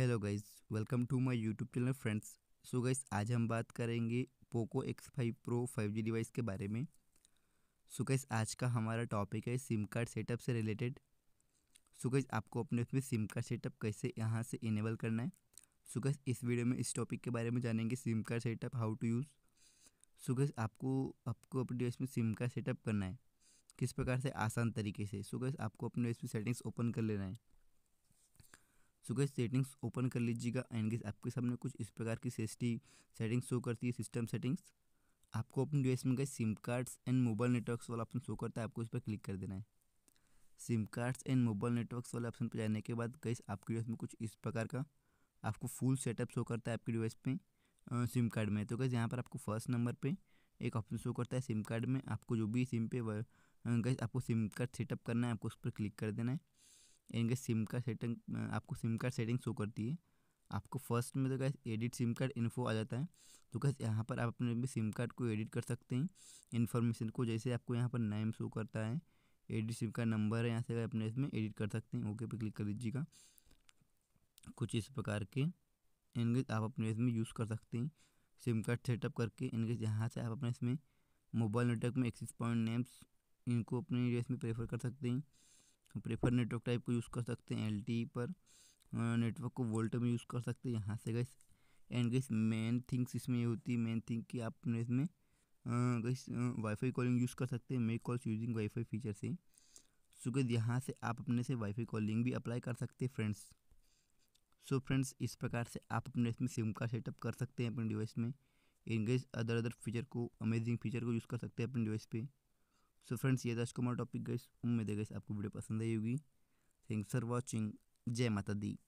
hello guys welcome to my YouTube channel friends so guys आज हम बात करेंगे Poco X five pro five G device के बारे में सो so गाइस आज का हमारा टॉपिक है सिम कार्ड सेटअप से रिलेटेड सो गाइस आपको अपने उसमें सिम कार्ड सेटअप कैसे यहाँ से इनेबल करना है सो so गाइस इस वीडियो में इस टॉपिक के बारे में जानेंगे SIM card setup how to use so guys आपको आपको अपने डिवाइस में सिम कार्ड सेटअप करना है किस प्रकार से आसान तरीके से सो so गाइस आपको अपने डिवाइस में सेटिंग्स ओपन कर लेना है सो गई सेटिंग्स ओपन कर लीजिएगा एंड गैस आपके सामने कुछ इस प्रकार की सेस्टी सेटिंग्स शो करती है सिस्टम सेटिंग्स आपको अपने डिवाइस में गए SIM cards and mobile networks वाला ऑप्शन शो करता है आपको इस पर क्लिक कर देना है SIM cards and mobile networks वाले ऑप्शन पर जाने के बाद गैस आपके डिवाइस में कुछ इस प्रकार का आपको फुल सेटअप शो करता है आपके डिवाइस पर सिम कार्ड में तो गैस यहाँ पर आपको फर्स्ट नंबर पर एक ऑप्शन शो करता है सिम कार्ड में आपको जो भी सिम पे गैस आपको सिम कार्ड सेटअप करना है आपको उस पर क्लिक कर देना है इनके सिम कार्ड सेटिंग आपको सिम कार्ड सेटिंग शो करती है आपको फर्स्ट में तो guys edit SIM card info आ जाता है तो गैस यहाँ पर आप अपने भी सिम कार्ड को एडिट कर सकते हैं इन्फॉर्मेशन को जैसे आपको यहाँ पर नेम शो करता है एडिट सिम कार्ड नंबर है यहाँ से अपने इसमें एडिट कर सकते हैं ओके पे क्लिक कर दीजिएगा कुछ इस प्रकार के इनके आप अपने इसमें यूज़ कर सकते हैं सिम कार्ड सेटअप करके इनके यहाँ से आप अपने इसमें मोबाइल नेटवर्क में एक्सिस पॉइंट नेम्स इनको अपने इसमें प्रेफर कर सकते हैं प्रेफर नेटवर्क टाइप को यूज़ कर सकते हैं एल पर नेटवर्क को वोल्ट में यूज़ कर सकते हैं यहाँ से guys and guys main things इसमें ये होती है मेन थिंग कि आप अपने इसमें गैस वाईफाई कॉलिंग यूज़ कर सकते हैं make calls using WiFi feature से सो गैस यहाँ से आप अपने से वाईफाई कॉलिंग भी अप्लाई कर सकते हैं फ्रेंड्स सो फ्रेंड्स इस प्रकार से आप अपने इसमें सिम का सेटअप कर सकते हैं अपने डिवाइस में इन गैस अदर अदर फीचर को अमेजिंग फीचर को यूज़ कर सकते हैं अपने डिवाइस पर सो फ्रेंड्स ये था कुमार टॉपिक गई उम्मीद है गई आपको वीडियो पसंद आई होगी थैंक्स फॉर वॉचिंग जय माता दी